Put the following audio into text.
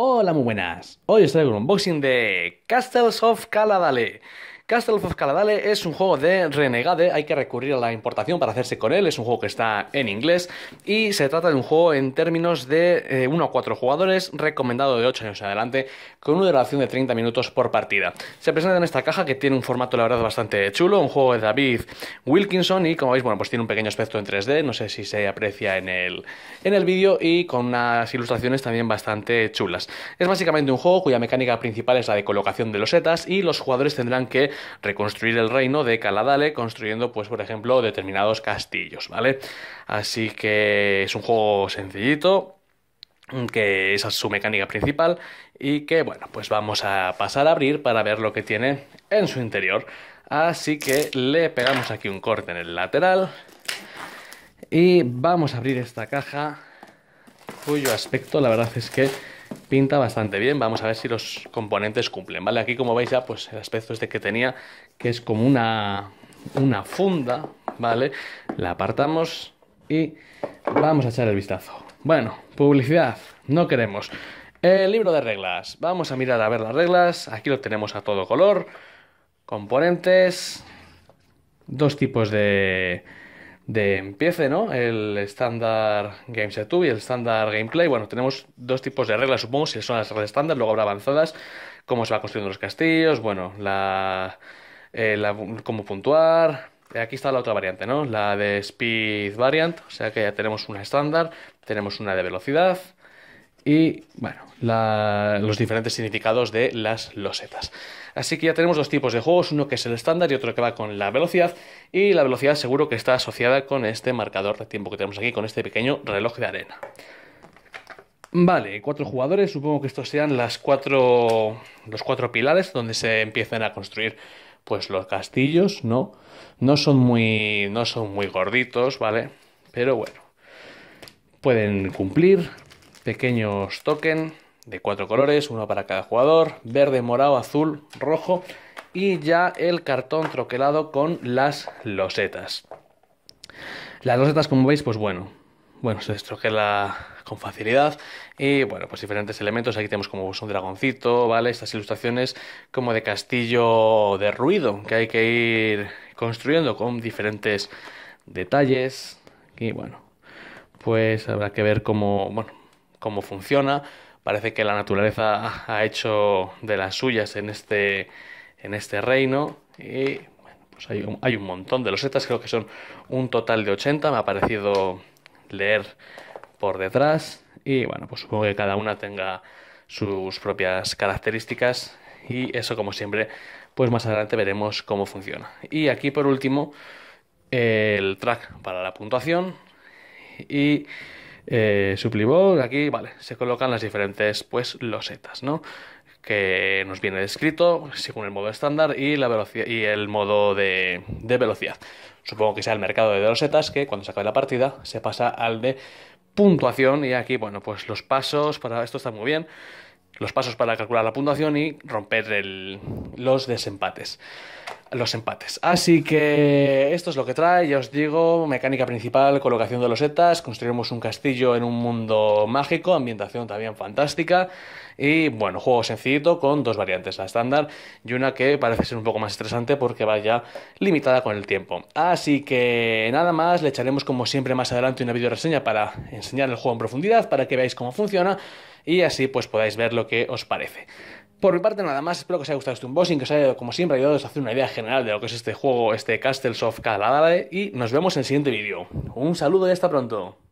Hola, muy buenas. Hoy os traigo un unboxing de Castles of Caladale. Castle of Caladale es un juego de Renegade, hay que recurrir a la importación para hacerse con él, es un juego que está en inglés y se trata de un juego en términos de 1 eh, a 4 jugadores, recomendado de 8 años en adelante, con una duración de 30 minutos por partida. Se presenta en esta caja que tiene un formato la verdad bastante chulo, un juego de David Wilkinson y como veis, bueno, pues tiene un pequeño aspecto en 3D, no sé si se aprecia en el, en el vídeo y con unas ilustraciones también bastante chulas. Es básicamente un juego cuya mecánica principal es la de colocación de los losetas y los jugadores tendrán que reconstruir el reino de Caladale construyendo, pues, por ejemplo, determinados castillos, ¿vale? Así que es un juego sencillito, que esa es su mecánica principal y que bueno pues vamos a pasar a abrir para ver lo que tiene en su interior así que le pegamos aquí un corte en el lateral y vamos a abrir esta caja cuyo aspecto la verdad es que pinta bastante bien. Vamos a ver si los componentes cumplen, ¿vale? Aquí como veis ya, pues el aspecto este que tenía, que es como una, una funda, ¿vale? La apartamos y vamos a echar el vistazo. Bueno, publicidad, no queremos. El libro de reglas. Vamos a mirar a ver las reglas. Aquí lo tenemos a todo color. Componentes. Dos tipos de de empiece, ¿no? El estándar Game Setup y el estándar Gameplay. Bueno, tenemos dos tipos de reglas, supongo, si son las reglas estándar, luego habrá avanzadas, cómo se va construyendo los castillos, bueno, la, eh, la cómo puntuar. Aquí está la otra variante, ¿no? La de Speed Variant, o sea que ya tenemos una estándar, tenemos una de velocidad, y bueno, los diferentes significados de las losetas. Así que ya tenemos dos tipos de juegos, uno que es el estándar y otro que va con la velocidad, y la velocidad seguro que está asociada con este marcador de tiempo que tenemos aquí, con este pequeño reloj de arena. Vale, cuatro jugadores, supongo que estos sean las cuatro, los cuatro pilares donde se empiezan a construir pues los castillos, ¿no? No son muy, no son muy gorditos, ¿vale? Pero bueno, pueden cumplir, pequeños token de cuatro colores, uno para cada jugador, verde, morado, azul, rojo y ya el cartón troquelado con las losetas. Las losetas, como veis, pues bueno, bueno, se destroquela con facilidad y bueno, pues diferentes elementos, aquí tenemos como un dragoncito, ¿vale? Estas ilustraciones como de castillo de ruido que hay que ir construyendo con diferentes detalles y bueno, pues habrá que ver cómo, bueno, cómo funciona. Parece que la naturaleza ha hecho de las suyas en este, en este reino. Y bueno, pues hay un, hay un montón de losetas, creo que son un total de 80. Me ha parecido leer por detrás. Y bueno, pues supongo que cada una tenga sus propias características. Y eso, como siempre, pues más adelante veremos cómo funciona. Y aquí, por último, el track para la puntuación. Y eh, aquí, vale, se colocan las diferentes, pues, losetas, ¿no? que nos viene descrito según el modo estándar y, la velocidad, y el modo de, velocidad. Supongo que sea el mercado de losetas que cuando se acabe la partida se pasa al de puntuación y aquí, bueno, pues los pasos para esto está muy bien. Los pasos para calcular la puntuación y romper el, los desempates los empates. Así que esto es lo que trae, ya os digo, mecánica principal, colocación de los losetas, construiremos un castillo en un mundo mágico, ambientación también fantástica y bueno, juego sencillito con dos variantes, la estándar y una que parece ser un poco más estresante porque vaya limitada con el tiempo. Así que nada más, le echaremos como siempre más adelante una video reseña para enseñar el juego en profundidad, para que veáis cómo funciona y así pues podáis ver lo que os parece. Por mi parte nada más, espero que os haya gustado este unboxing, que os haya, como siempre, ayudado a hacer una idea general de lo que es este juego, este Castles of Caladale, y nos vemos en el siguiente vídeo. Un saludo y hasta pronto.